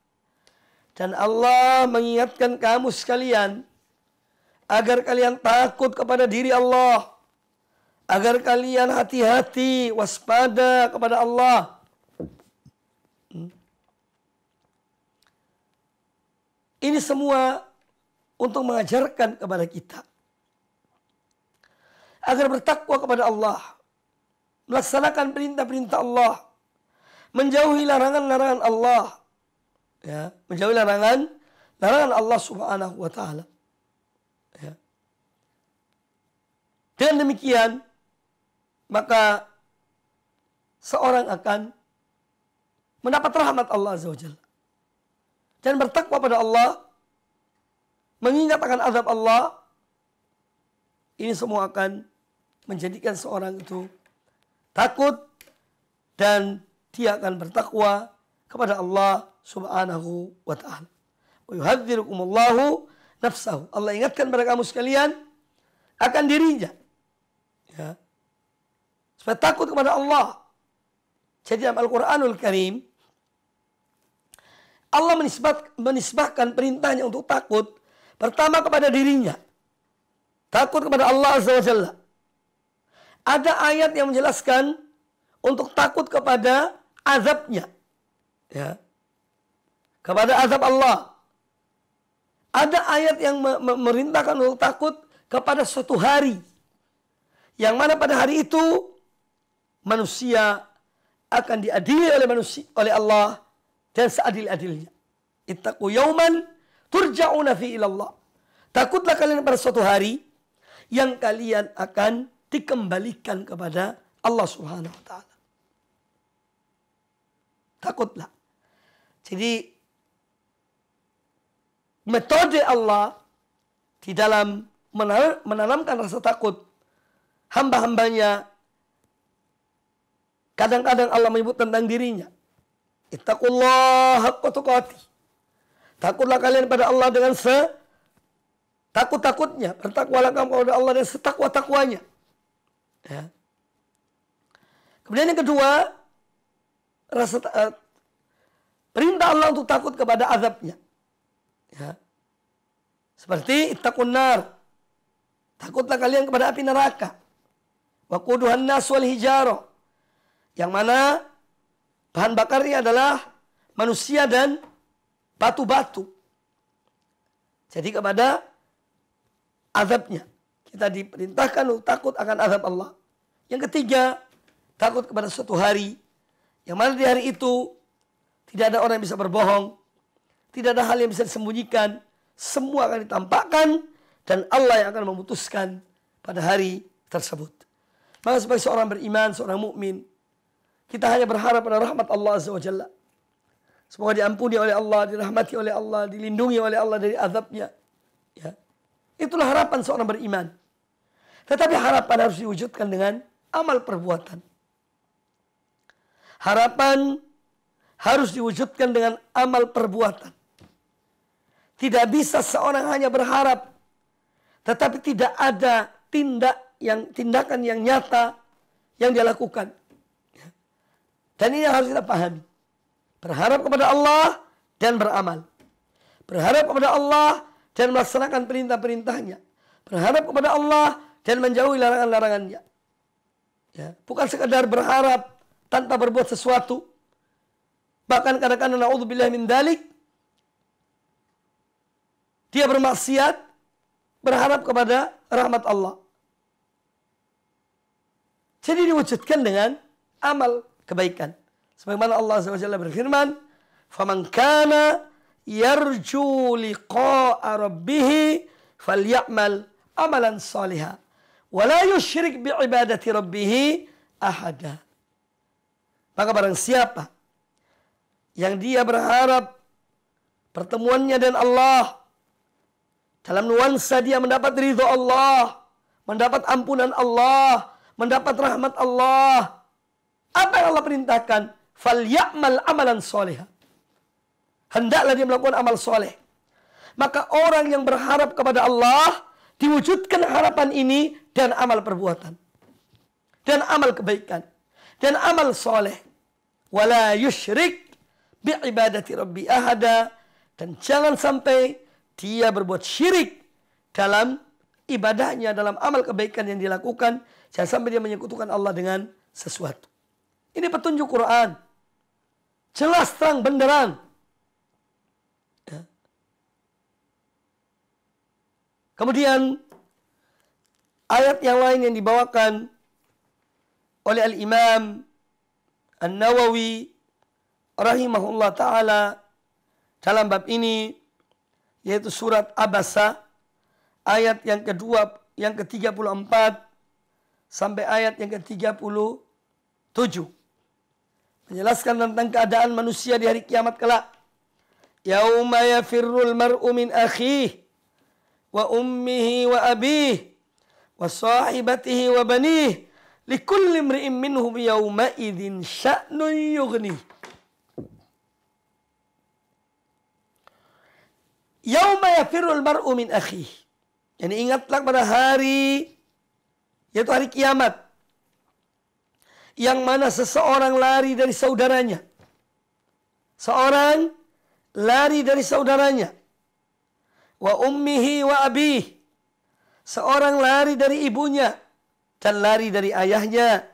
Dan Allah mengingatkan kamu sekalian agar kalian takut kepada diri Allah. Agar kalian hati-hati waspada kepada Allah Ini semua untuk mengajarkan kepada kita agar bertakwa kepada Allah, melaksanakan perintah-perintah Allah, menjauhi larangan-larangan Allah, ya, menjauhi larangan larangan Allah Subhanahu wa taala. Ya. Dengan demikian, maka seorang akan mendapat rahmat Allah Azza wa Jalla dan bertakwa pada Allah, mengingat akan azab Allah, ini semua akan menjadikan seorang itu takut dan dia akan bertakwa kepada Allah Subhanahu wa taala. Wa yuhadzirukumullahu nafsahu. Allah ingatkan kepada kamu sekalian akan dirinya. Ya. Supaya takut kepada Allah. Jadi dalam Al-Qur'anul Karim Allah menisbat, menisbahkan perintahnya untuk takut pertama kepada dirinya. Takut kepada Allah Azza wa Jalla. Ada ayat yang menjelaskan untuk takut kepada azabnya. Ya. Kepada azab Allah. Ada ayat yang memerintahkan untuk takut kepada suatu hari. Yang mana pada hari itu manusia akan diadili oleh manusia oleh Allah dan seadil-adilnya. Ittaqu yauman turja'una fi ilallah. Takutlah kalian pada suatu hari yang kalian akan dikembalikan kepada Allah Subhanahu wa taala. Takutlah. Jadi metode Allah di dalam menanamkan rasa takut hamba-hambanya kadang-kadang Allah menyebut tentang dirinya Itakullah haqqa Takutlah kalian pada Allah dengan se takut-takutnya. Bertakwalah kamu kepada Allah dengan setakwa-takwanya. Ya. Kemudian yang kedua, rasa uh, perintah Allah untuk takut kepada azabnya. Ya. Seperti ittaqun nar. Takutlah kalian kepada api neraka. wakuduhan naswal nas wal hijaro. Yang mana Bahan bakarnya adalah manusia dan batu-batu. Jadi kepada azabnya. Kita diperintahkan untuk takut akan azab Allah. Yang ketiga, takut kepada suatu hari. Yang mana di hari itu tidak ada orang yang bisa berbohong. Tidak ada hal yang bisa disembunyikan. Semua akan ditampakkan dan Allah yang akan memutuskan pada hari tersebut. Maka sebagai seorang beriman, seorang mukmin, kita hanya berharap pada rahmat Allah Azza wa Jalla. Semoga diampuni oleh Allah, dirahmati oleh Allah, dilindungi oleh Allah dari azabnya. Ya. Itulah harapan seorang beriman. Tetapi harapan harus diwujudkan dengan amal perbuatan. Harapan harus diwujudkan dengan amal perbuatan. Tidak bisa seorang hanya berharap tetapi tidak ada tindak yang tindakan yang nyata yang dia lakukan. Dan ini yang harus kita pahami. Berharap kepada Allah dan beramal. Berharap kepada Allah dan melaksanakan perintah-perintahnya. Berharap kepada Allah dan menjauhi larangan-larangannya. Ya, bukan sekadar berharap tanpa berbuat sesuatu. Bahkan kadang-kadang na'udzubillah min dalik. Dia bermaksiat, berharap kepada rahmat Allah. Jadi diwujudkan dengan amal kebaikan. Sebagaimana Allah SWT berfirman, "Faman kana yarju liqa'a rabbih falyamal amalan salihah wa la yusyrik bi ibadati rabbih ahada." Maka barang siapa yang dia berharap pertemuannya dengan Allah dalam nuansa dia mendapat ridho Allah, mendapat ampunan Allah, mendapat rahmat Allah, apa yang Allah perintahkan? Falyamal amalan soleh. Hendaklah dia melakukan amal soleh. Maka orang yang berharap kepada Allah, diwujudkan harapan ini dan amal perbuatan. Dan amal kebaikan. Dan amal soleh. Wala yushrik bi'ibadati rabbi ahada. Dan jangan sampai dia berbuat syirik dalam ibadahnya, dalam amal kebaikan yang dilakukan. Jangan sampai dia menyekutukan Allah dengan sesuatu. Ini petunjuk Quran. Jelas terang benderang. Ya. Kemudian ayat yang lain yang dibawakan oleh Al-Imam An-Nawawi rahimahullah taala dalam bab ini yaitu surat Abasa ayat yang kedua yang ke-34 sampai ayat yang ke-37 menjelaskan tentang keadaan manusia di hari kiamat kelak. Yauma yafirrul mar'u min akhih wa ummihi wa abih wa sahibatihi wa banih likulli imri'in minhum yauma idzin sya'nun yughni. Yauma yafirrul mar'u min akhih. Yani ingatlah pada hari yaitu hari kiamat yang mana seseorang lari dari saudaranya. Seorang lari dari saudaranya. Wa ummihi wa abih. Seorang lari dari ibunya dan lari dari ayahnya.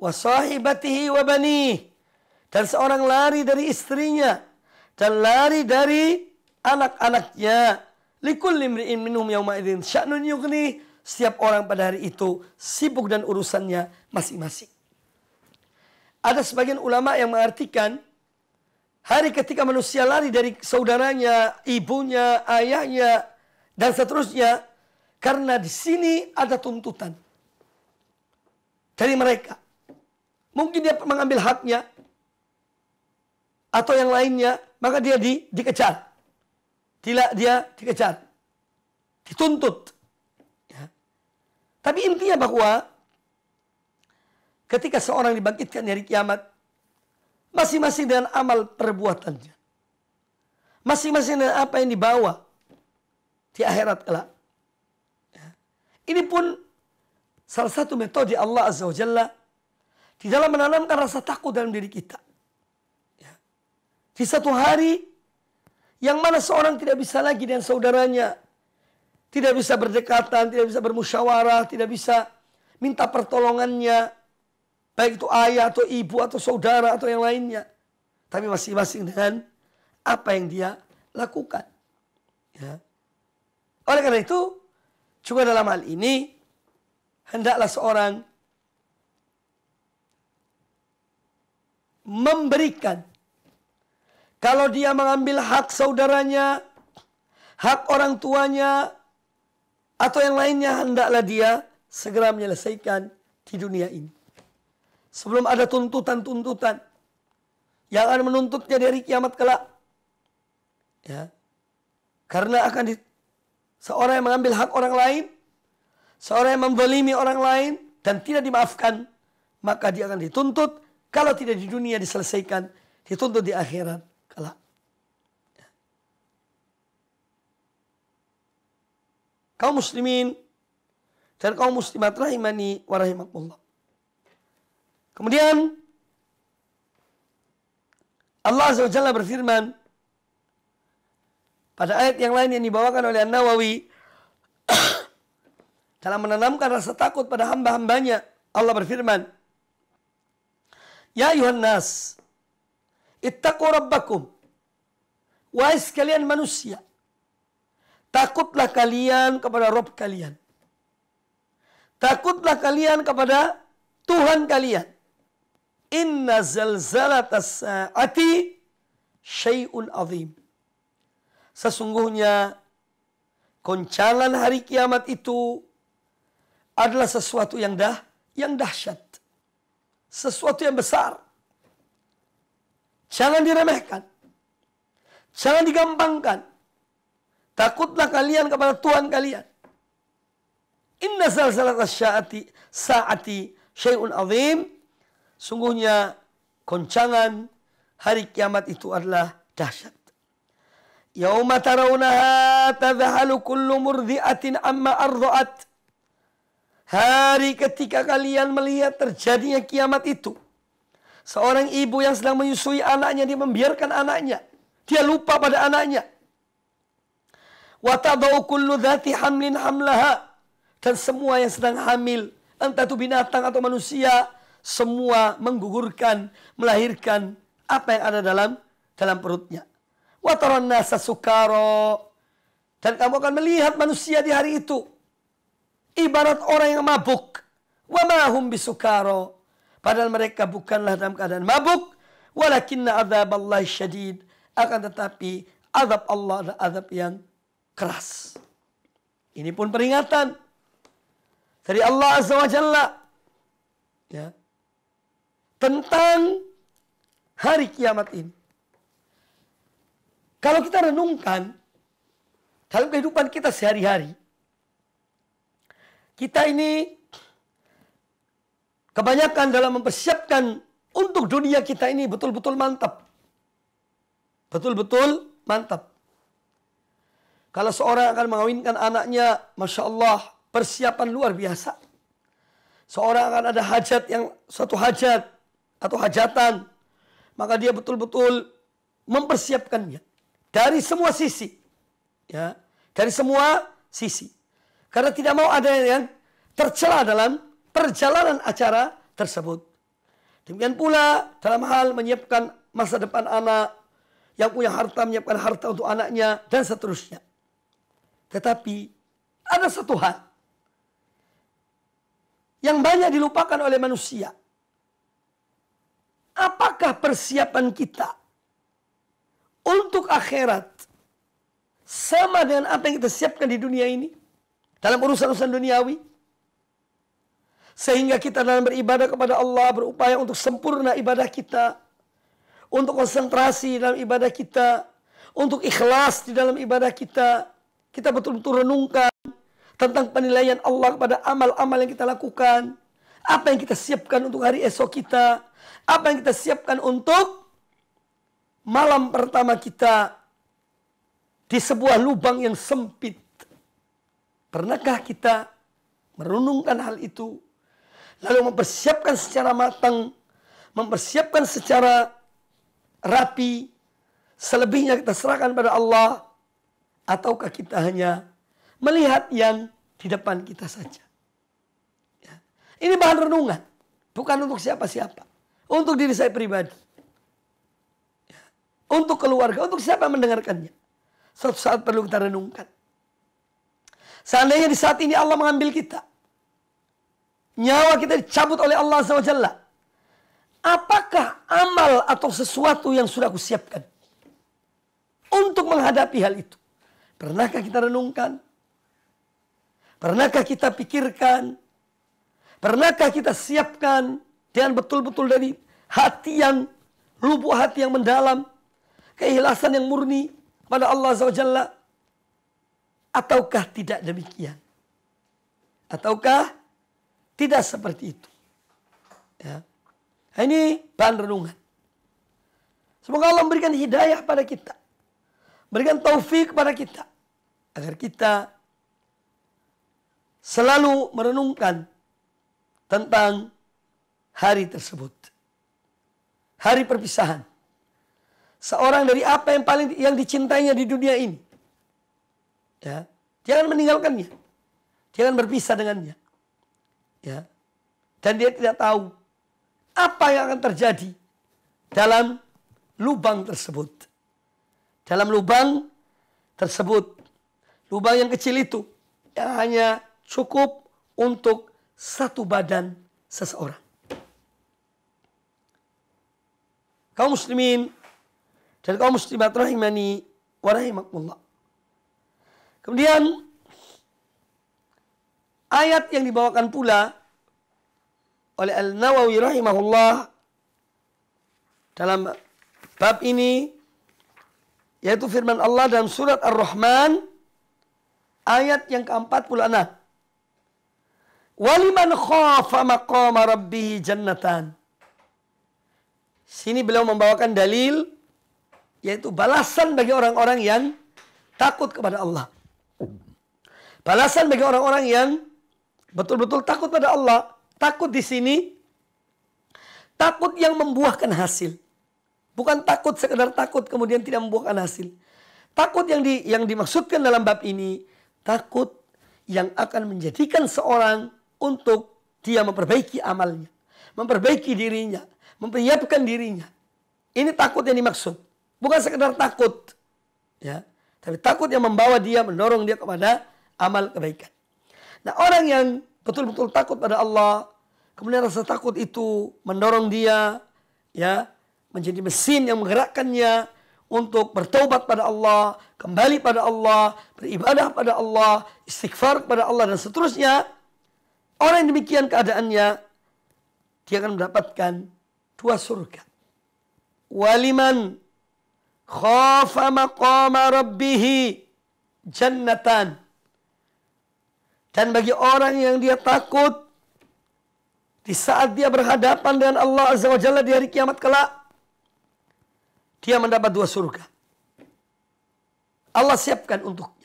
Wa sahibatihi wa bani. Dan seorang lari dari istrinya dan lari dari anak-anaknya. Likul limri'in minhum yauma idzin sya'nun yughni. Setiap orang pada hari itu sibuk dan urusannya masing-masing. Ada sebagian ulama yang mengartikan hari ketika manusia lari dari saudaranya, ibunya, ayahnya, dan seterusnya karena di sini ada tuntutan dari mereka. Mungkin dia mengambil haknya atau yang lainnya, maka dia di, dikejar. Tidak dia dikejar. Dituntut. Ya. Tapi intinya bahwa ketika seorang dibangkitkan dari kiamat, masing-masing dengan amal perbuatannya. Masing-masing dengan apa yang dibawa di akhirat kelak. Ya. Ini pun salah satu metode Allah Azza wajalla di dalam menanamkan rasa takut dalam diri kita. Ya. Di satu hari yang mana seorang tidak bisa lagi dengan saudaranya, tidak bisa berdekatan, tidak bisa bermusyawarah, tidak bisa minta pertolongannya, Baik itu ayah atau ibu atau saudara atau yang lainnya. Tapi masing-masing dengan apa yang dia lakukan. Ya. Oleh karena itu, juga dalam hal ini, hendaklah seorang memberikan. Kalau dia mengambil hak saudaranya, hak orang tuanya, atau yang lainnya, hendaklah dia segera menyelesaikan di dunia ini. Sebelum ada tuntutan-tuntutan yang akan menuntutnya dari kiamat kelak. Ya. Karena akan di, seorang yang mengambil hak orang lain, seorang yang membelimi orang lain dan tidak dimaafkan, maka dia akan dituntut kalau tidak di dunia diselesaikan, dituntut di akhirat kelak. Ya. kaum muslimin dan kaum muslimat rahimani wa rahimakumullah. Kemudian Allah Azza Jalla berfirman pada ayat yang lain yang dibawakan oleh An-Nawawi dalam menanamkan rasa takut pada hamba-hambanya Allah berfirman Ya ayuhan nas ittaqu rabbakum wahai sekalian manusia takutlah kalian kepada Rabb kalian takutlah kalian kepada Tuhan kalian Inna as sa'ati syai'un azim. Sesungguhnya goncangan hari kiamat itu adalah sesuatu yang dah yang dahsyat. Sesuatu yang besar. Jangan diremehkan. Jangan digampangkan. Takutlah kalian kepada Tuhan kalian. Inna zalzalat as-sa'ati syai'un azim. Sungguhnya goncangan hari kiamat itu adalah dahsyat. Yauma tarawunaha tadhalu kullu murdi'atin amma arda'at. Hari ketika kalian melihat terjadinya kiamat itu. Seorang ibu yang sedang menyusui anaknya, dia membiarkan anaknya. Dia lupa pada anaknya. Wa tadau kullu dhati hamlin hamlaha. Dan semua yang sedang hamil, entah itu binatang atau manusia, semua menggugurkan, melahirkan apa yang ada dalam dalam perutnya. Wataron nasa sukaro. Dan kamu akan melihat manusia di hari itu. Ibarat orang yang mabuk. Wamahum bisukaro. Padahal mereka bukanlah dalam keadaan mabuk. Walakinna azab Allah syadid. Akan tetapi azab Allah adalah azab yang keras. Ini pun peringatan dari Allah Azza wa Jalla. Ya tentang hari kiamat ini. Kalau kita renungkan dalam kehidupan kita sehari-hari, kita ini kebanyakan dalam mempersiapkan untuk dunia kita ini betul-betul mantap. Betul-betul mantap. Kalau seorang akan mengawinkan anaknya, Masya Allah, persiapan luar biasa. Seorang akan ada hajat yang, suatu hajat atau hajatan, maka dia betul-betul mempersiapkannya dari semua sisi. Ya, dari semua sisi. Karena tidak mau ada yang tercela dalam perjalanan acara tersebut. Demikian pula dalam hal menyiapkan masa depan anak, yang punya harta menyiapkan harta untuk anaknya dan seterusnya. Tetapi ada satu hal yang banyak dilupakan oleh manusia apakah persiapan kita untuk akhirat sama dengan apa yang kita siapkan di dunia ini dalam urusan-urusan duniawi sehingga kita dalam beribadah kepada Allah berupaya untuk sempurna ibadah kita untuk konsentrasi dalam ibadah kita untuk ikhlas di dalam ibadah kita kita betul-betul renungkan tentang penilaian Allah kepada amal-amal yang kita lakukan apa yang kita siapkan untuk hari esok kita apa yang kita siapkan untuk malam pertama kita di sebuah lubang yang sempit. Pernahkah kita merenungkan hal itu? Lalu mempersiapkan secara matang, mempersiapkan secara rapi, selebihnya kita serahkan pada Allah. Ataukah kita hanya melihat yang di depan kita saja. Ya. Ini bahan renungan, bukan untuk siapa-siapa. Untuk diri saya pribadi. Untuk keluarga. Untuk siapa mendengarkannya. Suatu saat perlu kita renungkan. Seandainya di saat ini Allah mengambil kita. Nyawa kita dicabut oleh Allah SWT. Apakah amal atau sesuatu yang sudah aku siapkan? Untuk menghadapi hal itu. Pernahkah kita renungkan? Pernahkah kita pikirkan? Pernahkah kita siapkan? Dengan betul-betul dari hati yang lubuk hati yang mendalam. Keikhlasan yang murni pada Allah SWT. Ataukah tidak demikian? Ataukah tidak seperti itu? Ya. Nah, ini bahan renungan. Semoga Allah memberikan hidayah pada kita. Berikan taufik kepada kita. Agar kita selalu merenungkan tentang hari tersebut. Hari perpisahan. Seorang dari apa yang paling yang dicintainya di dunia ini. Ya, jangan meninggalkannya. Jangan berpisah dengannya. Ya. Dan dia tidak tahu apa yang akan terjadi dalam lubang tersebut. Dalam lubang tersebut. Lubang yang kecil itu yang hanya cukup untuk satu badan seseorang. kaum muslimin dan kaum muslimat rahimani wa rahimakumullah. Kemudian ayat yang dibawakan pula oleh Al-Nawawi rahimahullah dalam bab ini yaitu firman Allah dalam surat Ar-Rahman ayat yang ke pula nah. Waliman khafa maqama rabbihi jannatan. Sini beliau membawakan dalil yaitu balasan bagi orang-orang yang takut kepada Allah. Balasan bagi orang-orang yang betul-betul takut pada Allah. Takut di sini takut yang membuahkan hasil. Bukan takut sekedar takut kemudian tidak membuahkan hasil. Takut yang di yang dimaksudkan dalam bab ini takut yang akan menjadikan seorang untuk dia memperbaiki amalnya, memperbaiki dirinya, mempersiapkan dirinya. Ini takut yang dimaksud. Bukan sekedar takut. ya, Tapi takut yang membawa dia, mendorong dia kepada amal kebaikan. Nah orang yang betul-betul takut pada Allah, kemudian rasa takut itu mendorong dia, ya menjadi mesin yang menggerakkannya untuk bertobat pada Allah, kembali pada Allah, beribadah pada Allah, istighfar kepada Allah dan seterusnya. Orang yang demikian keadaannya, dia akan mendapatkan dua surga. Waliman khafa maqama rabbihi jannatan. Dan bagi orang yang dia takut di saat dia berhadapan dengan Allah Azza wa Jalla di hari kiamat kelak, dia mendapat dua surga. Allah siapkan untuknya.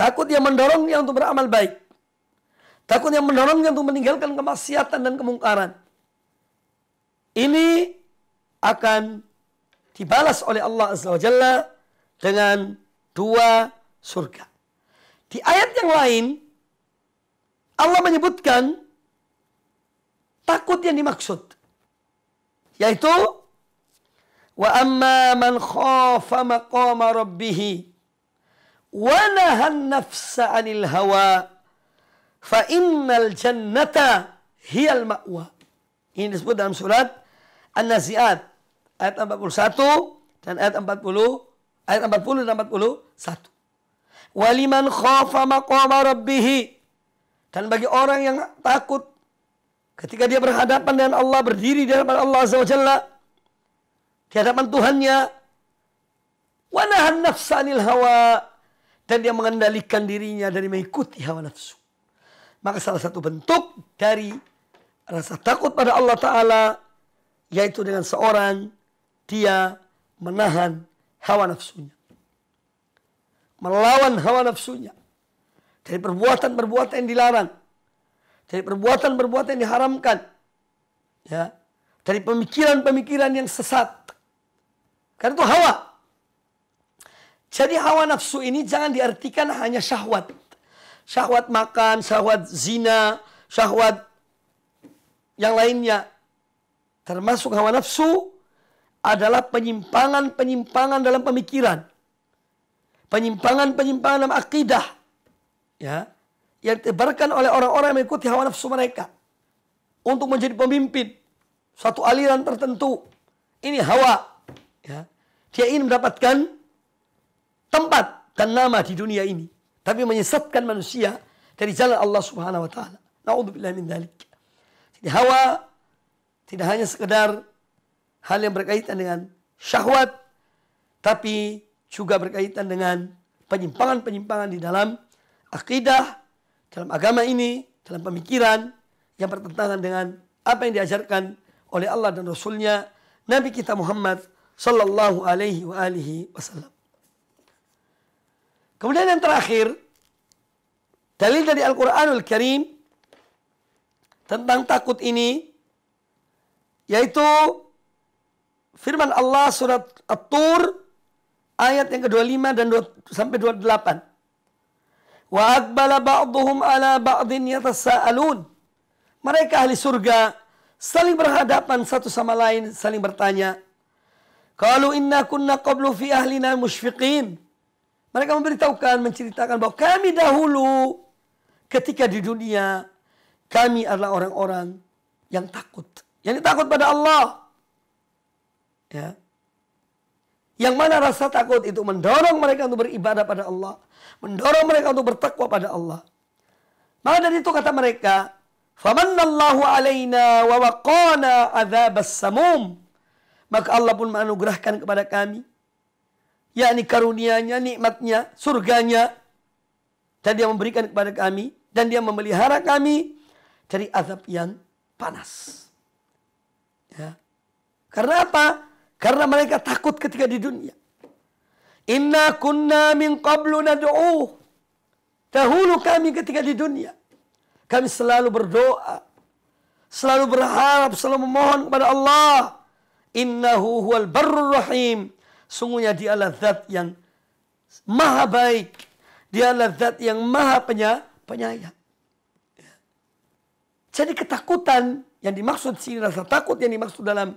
takut yang mendorongnya untuk beramal baik. Takut yang mendorongnya untuk meninggalkan kemaksiatan dan kemungkaran. Ini akan dibalas oleh Allah Azza wa Jalla dengan dua surga. Di ayat yang lain, Allah menyebutkan takut yang dimaksud. Yaitu, wa man مَنْ maqama rabbihi wa nahan nafsa anil-hawa fa innal jannata hiyal ma'wa. Ini disebut dalam surat An-Nazi'at ayat 41 dan ayat 40 ayat 40 dan 41. Waliman khafa maqama rabbih dan bagi orang yang takut ketika dia berhadapan dengan Allah berdiri di hadapan Allah Azza di hadapan Tuhannya wa nahan nafsanil hawa dan dia mengendalikan dirinya dari mengikuti hawa nafsu maka salah satu bentuk dari rasa takut pada Allah Ta'ala yaitu dengan seorang dia menahan hawa nafsunya. Melawan hawa nafsunya. Dari perbuatan-perbuatan yang dilarang. Dari perbuatan-perbuatan yang diharamkan. Ya. Dari pemikiran-pemikiran yang sesat. Karena itu hawa. Jadi hawa nafsu ini jangan diartikan hanya syahwat syahwat makan, syahwat zina, syahwat yang lainnya. Termasuk hawa nafsu adalah penyimpangan-penyimpangan dalam pemikiran. Penyimpangan-penyimpangan dalam akidah. Ya, yang ditebarkan oleh orang-orang yang mengikuti hawa nafsu mereka untuk menjadi pemimpin suatu aliran tertentu. Ini hawa. Ya. Dia ingin mendapatkan tempat dan nama di dunia ini. Tapi menyesatkan manusia dari jalan Allah Subhanahu wa taala. Nauzubillah min dzalik. Jadi hawa tidak hanya sekedar hal yang berkaitan dengan syahwat tapi juga berkaitan dengan penyimpangan-penyimpangan di dalam akidah, dalam agama ini, dalam pemikiran yang bertentangan dengan apa yang diajarkan oleh Allah dan Rasulnya Nabi kita Muhammad sallallahu alaihi wa alihi wasallam. Kemudian yang terakhir, dalil dari Al-Quranul Karim tentang takut ini, yaitu firman Allah surat At-Tur ayat yang ke-25 dan 2, sampai 28. Wa akbala ba'duhum ala ba'din yatasa'alun. Mereka ahli surga saling berhadapan satu sama lain, saling bertanya. Kalau inna kunna qablu fi ahlina musyfiqin. Mereka memberitahukan, menceritakan bahwa kami dahulu ketika di dunia kami adalah orang-orang yang takut, yang takut pada Allah. Ya. Yang mana rasa takut itu mendorong mereka untuk beribadah pada Allah, mendorong mereka untuk bertakwa pada Allah. Maka dari itu kata mereka, "Famanallahu alaina wa waqana adzabas samum." Maka Allah pun menganugerahkan kepada kami yakni karunianya, nikmatnya, surganya. Dan dia memberikan kepada kami. Dan dia memelihara kami dari azab yang panas. Ya. Karena apa? Karena mereka takut ketika di dunia. Inna kunna min qablu nadu'uh. Dahulu kami ketika di dunia. Kami selalu berdoa. Selalu berharap, selalu memohon kepada Allah. Innahu huwal barrul rahim. Sungguhnya dialah zat yang maha baik. Dialah zat yang maha penya, penyayang. Jadi ketakutan yang dimaksud sini rasa takut yang dimaksud dalam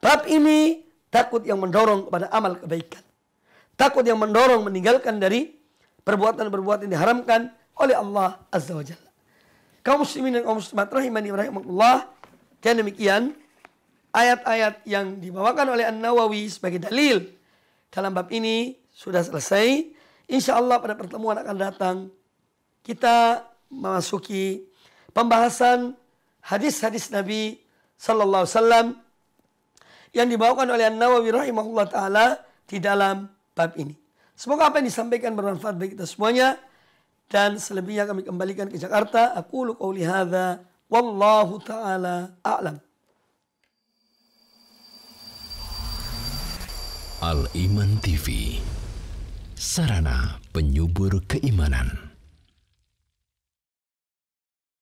bab ini takut yang mendorong kepada amal kebaikan. Takut yang mendorong meninggalkan dari perbuatan-perbuatan yang diharamkan oleh Allah Azza wa Jalla. Kaum muslimin dan kaum muslimat rahimani rahimakumullah. Dan demikian ayat-ayat yang dibawakan oleh An-Nawawi sebagai dalil dalam bab ini sudah selesai. Insya Allah pada pertemuan akan datang kita memasuki pembahasan hadis-hadis Nabi Sallallahu Alaihi Wasallam yang dibawakan oleh An-Nawawi rahimahullah taala di dalam bab ini. Semoga apa yang disampaikan bermanfaat bagi kita semuanya dan selebihnya kami kembalikan ke Jakarta. Aku lukau lihada, wallahu taala a'lam. Al Iman TV, sarana penyubur keimanan.